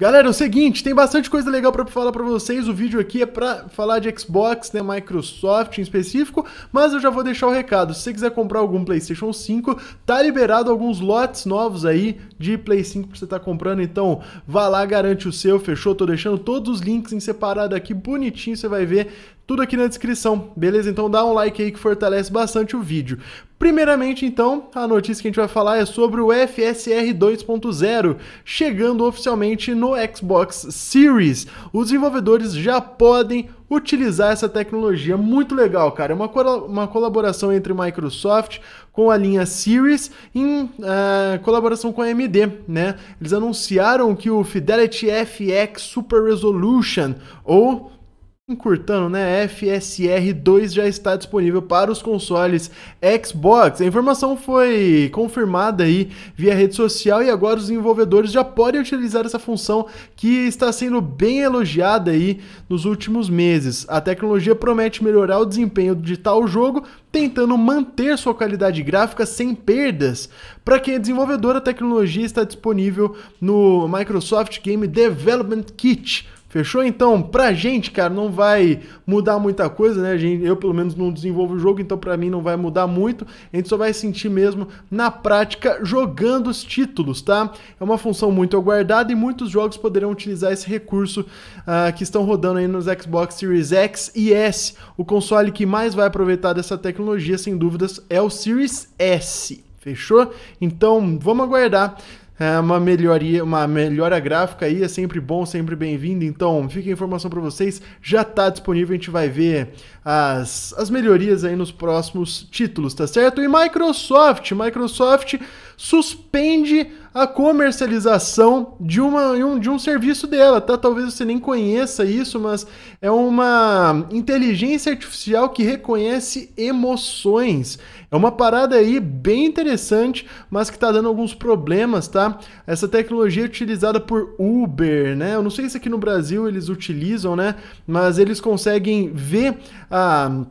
Galera, é o seguinte, tem bastante coisa legal para falar para vocês. O vídeo aqui é para falar de Xbox, né, Microsoft em específico, mas eu já vou deixar o recado. Se você quiser comprar algum PlayStation 5, tá liberado alguns lotes novos aí de Play 5 para você estar tá comprando, então vá lá, garante o seu, fechou? Tô deixando todos os links em separado aqui bonitinho, você vai ver tudo aqui na descrição, beleza? Então dá um like aí que fortalece bastante o vídeo. Primeiramente, então, a notícia que a gente vai falar é sobre o FSR 2.0 chegando oficialmente no Xbox Series. Os desenvolvedores já podem utilizar essa tecnologia muito legal, cara. É uma, col uma colaboração entre Microsoft com a linha Series em uh, colaboração com a AMD, né? Eles anunciaram que o Fidelity FX Super Resolution, ou Encurtando, né? FSR 2 já está disponível para os consoles Xbox. A informação foi confirmada aí via rede social e agora os desenvolvedores já podem utilizar essa função que está sendo bem elogiada aí nos últimos meses. A tecnologia promete melhorar o desempenho de tal jogo, tentando manter sua qualidade gráfica sem perdas. Para quem é desenvolvedor, a tecnologia está disponível no Microsoft Game Development Kit Fechou? Então, pra gente, cara, não vai mudar muita coisa, né? eu, pelo menos, não desenvolvo o jogo, então pra mim não vai mudar muito. A gente só vai sentir mesmo na prática jogando os títulos, tá? É uma função muito aguardada e muitos jogos poderão utilizar esse recurso uh, que estão rodando aí nos Xbox Series X e S. O console que mais vai aproveitar dessa tecnologia, sem dúvidas, é o Series S. Fechou? Então, vamos aguardar. É uma melhoria, uma melhora gráfica aí é sempre bom, sempre bem-vindo. Então, fica a informação para vocês, já está disponível, a gente vai ver as, as melhorias aí nos próximos títulos, tá certo? E Microsoft, Microsoft suspende a comercialização de, uma, de um serviço dela, tá? Talvez você nem conheça isso, mas é uma inteligência artificial que reconhece emoções. É uma parada aí bem interessante, mas que está dando alguns problemas, tá? tá? Essa tecnologia é utilizada por Uber, né? Eu não sei se aqui no Brasil eles utilizam, né? Mas eles conseguem ver a.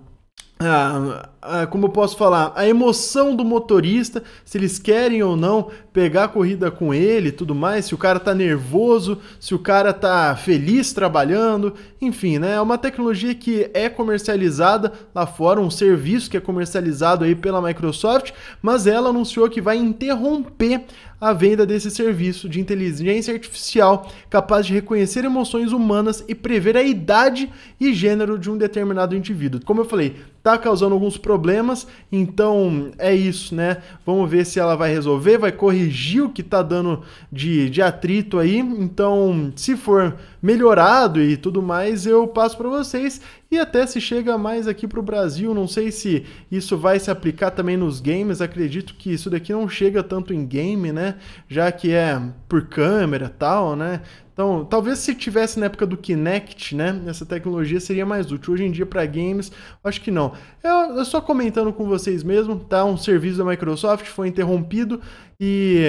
Ah, ah, como eu posso falar, a emoção do motorista, se eles querem ou não pegar a corrida com ele tudo mais, se o cara tá nervoso, se o cara tá feliz trabalhando, enfim, né? É uma tecnologia que é comercializada lá fora, um serviço que é comercializado aí pela Microsoft, mas ela anunciou que vai interromper a venda desse serviço de inteligência artificial capaz de reconhecer emoções humanas e prever a idade e gênero de um determinado indivíduo. Como eu falei, tá causando alguns problemas problemas. Então é isso, né? Vamos ver se ela vai resolver, vai corrigir o que tá dando de, de atrito aí. Então, se for melhorado e tudo mais, eu passo para vocês e até se chega mais aqui para o Brasil. Não sei se isso vai se aplicar também nos games. Acredito que isso daqui não chega tanto em game, né? Já que é por câmera tal, né? Então, talvez se tivesse na época do Kinect, né, essa tecnologia seria mais útil. Hoje em dia, para games, acho que não. Eu, eu só comentando com vocês mesmo, tá? Um serviço da Microsoft foi interrompido e,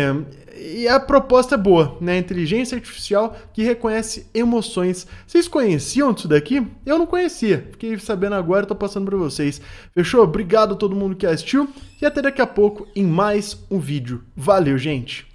e, a proposta é boa, né? Inteligência artificial que reconhece emoções. Vocês conheciam disso daqui? Eu não conhecia. Fiquei sabendo agora e tô passando para vocês. Fechou? Obrigado a todo mundo que assistiu e até daqui a pouco em mais um vídeo. Valeu, gente!